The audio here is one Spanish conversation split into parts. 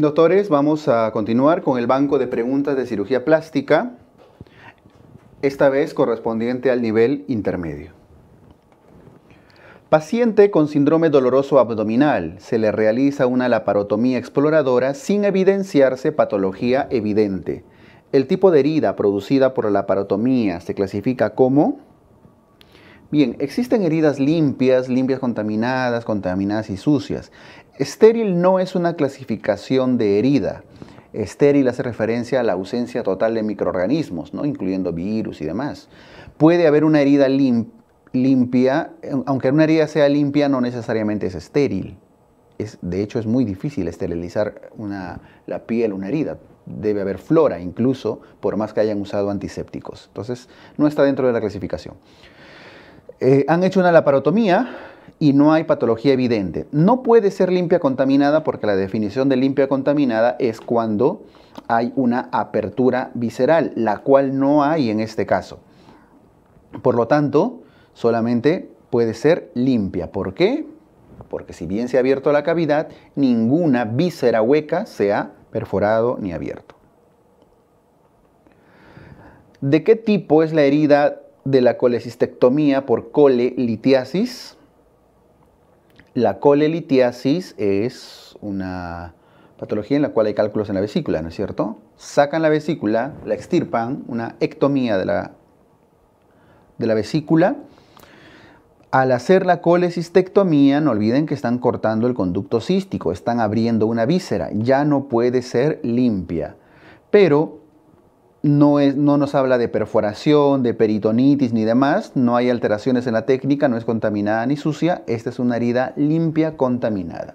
doctores, vamos a continuar con el banco de preguntas de cirugía plástica, esta vez correspondiente al nivel intermedio. Paciente con síndrome doloroso abdominal, se le realiza una laparotomía exploradora sin evidenciarse patología evidente. El tipo de herida producida por la laparotomía se clasifica como Bien, existen heridas limpias, limpias contaminadas, contaminadas y sucias. Estéril no es una clasificación de herida. Estéril hace referencia a la ausencia total de microorganismos, ¿no? incluyendo virus y demás. Puede haber una herida limpia, eh, aunque una herida sea limpia no necesariamente es estéril. de hecho es muy difícil esterilizar la piel, una herida. Debe haber flora incluso, por más que hayan usado antisépticos. Entonces, no está dentro de la clasificación. Eh, han hecho una laparotomía y no hay patología evidente. No puede ser limpia contaminada porque la definición de limpia contaminada es cuando hay una apertura visceral, la cual no hay en este caso. Por lo tanto, solamente puede ser limpia. ¿Por qué? Porque si bien se ha abierto la cavidad, ninguna víscera hueca se ha perforado ni abierto. ¿De qué tipo es la herida de la colecistectomía por colelitiasis. La colelitiasis es una patología en la cual hay cálculos en la vesícula, ¿no es cierto? Sacan la vesícula, la extirpan, una ectomía de la, de la vesícula. Al hacer la colecistectomía, no olviden que están cortando el conducto cístico, están abriendo una víscera, ya no puede ser limpia. Pero no, nos habla de perforación, de peritonitis ni demás, no hay alteraciones en la técnica, no es contaminada ni sucia, esta es una herida limpia contaminada.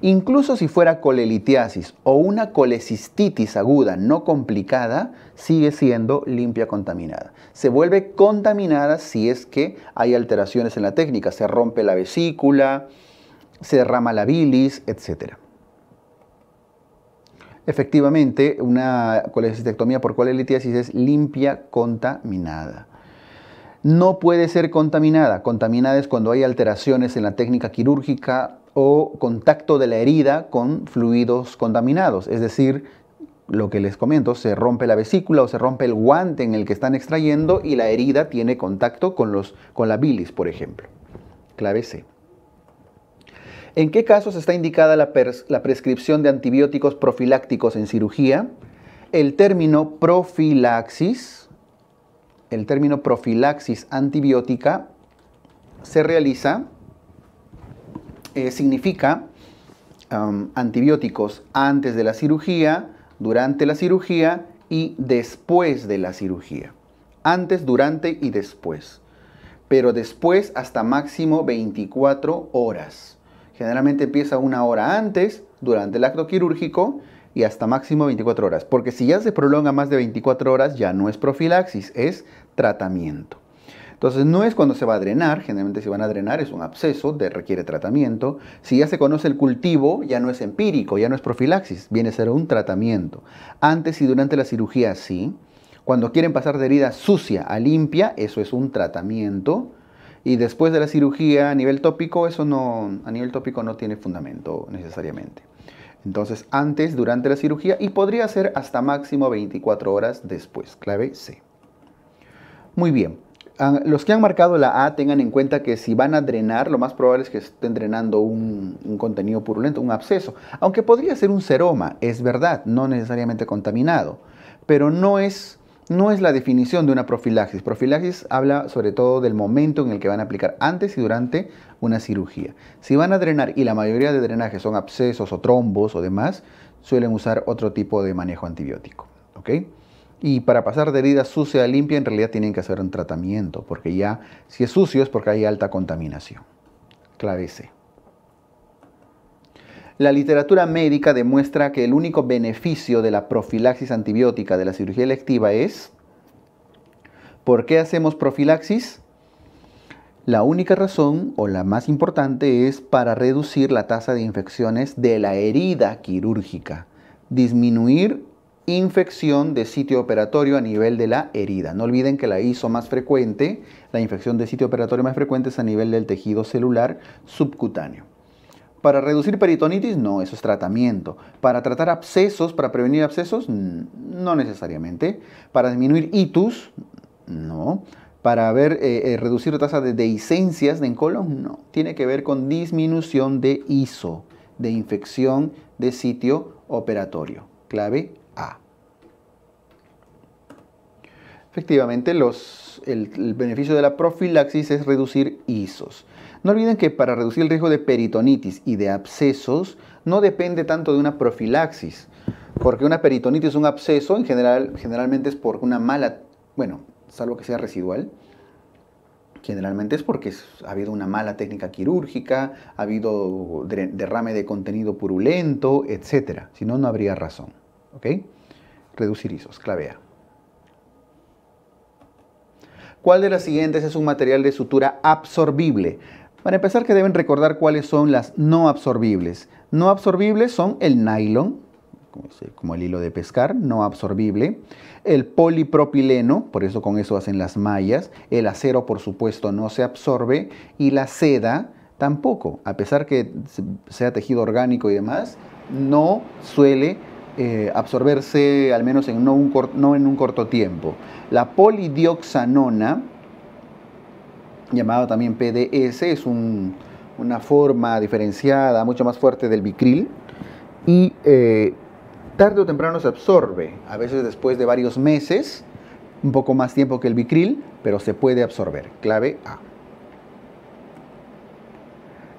Incluso si fuera colelitiasis o una colecistitis aguda no complicada, sigue siendo limpia contaminada. Se vuelve contaminada si es que hay alteraciones en la técnica, se rompe la vesícula, se derrama la bilis, etc. Efectivamente, una colecistectomía por colelitiasis es limpia contaminada. No puede ser contaminada. Contaminada es cuando hay alteraciones en la técnica quirúrgica o contacto de la herida con fluidos contaminados, es decir, lo que les comento, se rompe la vesícula o se rompe el guante en el que están extrayendo y la herida tiene contacto con, con la bilis, por ejemplo. Clave C. ¿En qué casos está indicada la, prescripción de antibióticos profilácticos en cirugía? El término profilaxis, el término profilaxis antibiótica se realiza, eh, significa antibióticos antes de la cirugía, durante la cirugía y después de la cirugía. Antes, durante y después. Pero después hasta máximo 24 horas. Generalmente empieza una hora antes, durante el acto quirúrgico y hasta máximo 24 horas. Porque si ya se prolonga más de 24 horas, ya no es profilaxis, es tratamiento. Entonces no es cuando se va a drenar, generalmente si van a drenar es un absceso, requiere tratamiento. Si ya se conoce el cultivo, ya no es empírico, ya no es profilaxis, viene a ser un tratamiento. Antes y durante la cirugía sí. Cuando quieren pasar de herida sucia a limpia, eso es un tratamiento y después de la cirugía a nivel tópico, eso no, a nivel tópico no tiene fundamento necesariamente. Entonces, antes, durante la cirugía y podría ser hasta máximo 24 horas después, clave C. Muy bien. Ah, los que han marcado la A tengan en cuenta que si van a drenar, lo más probable es que estén drenando un, contenido purulento, un absceso, aunque podría ser un seroma, es verdad, no necesariamente contaminado, pero no es no es la definición de una profilaxis. Profilaxis habla sobre todo del momento en el que van a aplicar antes y durante una cirugía. Si van a drenar y la mayoría de drenajes son abscesos o trombos o demás, suelen usar otro tipo de manejo antibiótico. Y para pasar de herida sucia a limpia, en realidad tienen que hacer un tratamiento, porque ya si es sucio es porque hay alta contaminación. Clave C. La literatura médica demuestra que el único beneficio de la profilaxis antibiótica de la cirugía electiva es... ¿Por qué hacemos profilaxis? La única razón, o la más importante, es para reducir la tasa de infecciones de la herida quirúrgica, disminuir infección de sitio operatorio a nivel de la herida. No olviden que la ISO más frecuente, la infección de sitio operatorio más frecuente es a nivel del tejido celular subcutáneo. Para reducir peritonitis, no, eso es tratamiento. Para tratar abscesos, para prevenir abscesos, no necesariamente. Para disminuir itus, no. Para ver, eh, eh, reducir la tasa de deicencias de en colon, no. Tiene que ver con disminución de ISO, de infección de sitio operatorio. Clave A. Efectivamente, el beneficio de la profilaxis es reducir ISOs. No olviden que para reducir el riesgo de peritonitis y de abscesos no depende tanto de una profilaxis, porque una peritonitis, o un absceso, en general, generalmente es por una mala, bueno, salvo que sea residual, generalmente es porque ha habido una mala técnica quirúrgica, ha habido derrame de contenido purulento, etc. Si no, no habría razón. ¿Ok? Reducir isos, clave ¿Cuál de las siguientes es un material de sutura absorbible? Para empezar, que deben recordar cuáles son las no absorbibles. No absorbibles son el nylon, como el hilo de pescar, no absorbible, el polipropileno, por eso con eso hacen las mallas, el acero por supuesto no se absorbe y la seda tampoco, a pesar que sea tejido orgánico y demás, no suele eh, absorberse, al menos en no en un corto tiempo. La polidioxanona, llamado también PDS, es una forma diferenciada, mucho más fuerte del bicril, y eh, tarde o temprano se absorbe, a veces después de varios meses, un poco más tiempo que el bicril, pero se puede absorber. Clave A.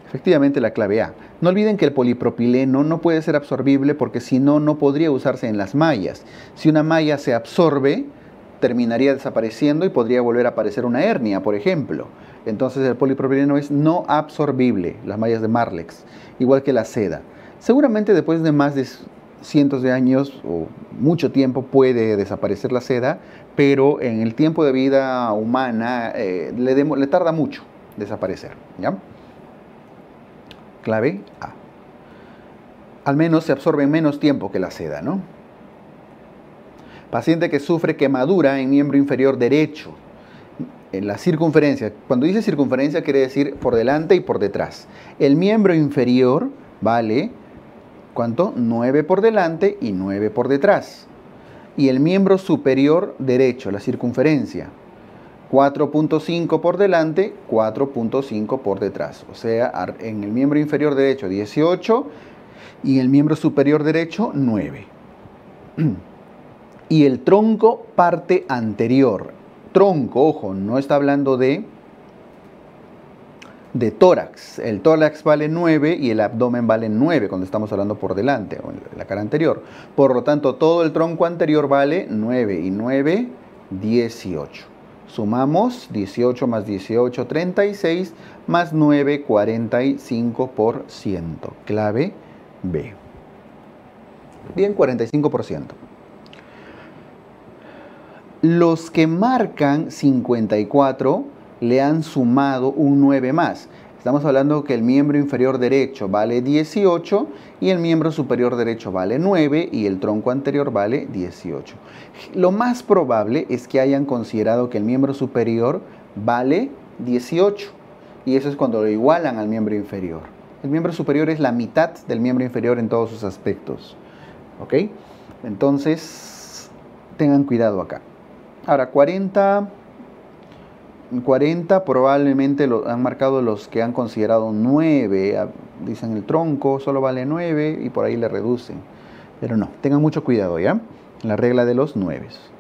Efectivamente, la clave A. No olviden que el polipropileno no puede ser absorbible porque si no, no podría usarse en las mallas. Si una malla se absorbe, terminaría desapareciendo y podría volver a aparecer una hernia, por ejemplo. Entonces el polipropileno es no absorbible, las mallas de Marlex, igual que la seda. Seguramente después de más de cientos de años o mucho tiempo puede desaparecer la seda, pero en el tiempo de vida humana eh, le, le, tarda mucho desaparecer. ¿ya? Clave A. Al menos se absorbe en menos tiempo que la seda, ¿no? Paciente que sufre quemadura en miembro inferior derecho la circunferencia, cuando dice circunferencia quiere decir por delante y por detrás. El miembro inferior vale, ¿cuánto? 9 por delante y 9 por detrás. Y el miembro superior derecho, la circunferencia, 4.5 por delante, 4.5 por detrás. O sea, en el miembro inferior derecho 18 y el miembro superior derecho 9. Y el tronco parte anterior, tronco, ojo, no está hablando de, de tórax. El tórax vale 9 y el abdomen vale 9 cuando estamos hablando por delante o en la cara anterior. Por lo tanto, todo el tronco anterior vale 9 y 9, 18. Sumamos 18 más 18, 36, más 9, 45%. Clave B. Bien, 45%. Los que marcan 54 le han sumado un 9 más. Estamos hablando que el miembro inferior derecho vale 18 y el miembro superior derecho vale 9 y el tronco anterior vale 18. Lo más probable es que hayan considerado que el miembro superior vale 18 y eso es cuando lo igualan al miembro inferior. El miembro superior es la mitad del miembro inferior en todos sus aspectos. ¿Ok? Entonces, tengan cuidado acá. Ahora, 40, 40 probablemente lo han marcado los que han considerado 9, ah, dicen el tronco solo vale 9 y por ahí le reducen. Pero no, tengan mucho cuidado, ¿ya? La regla de los 9.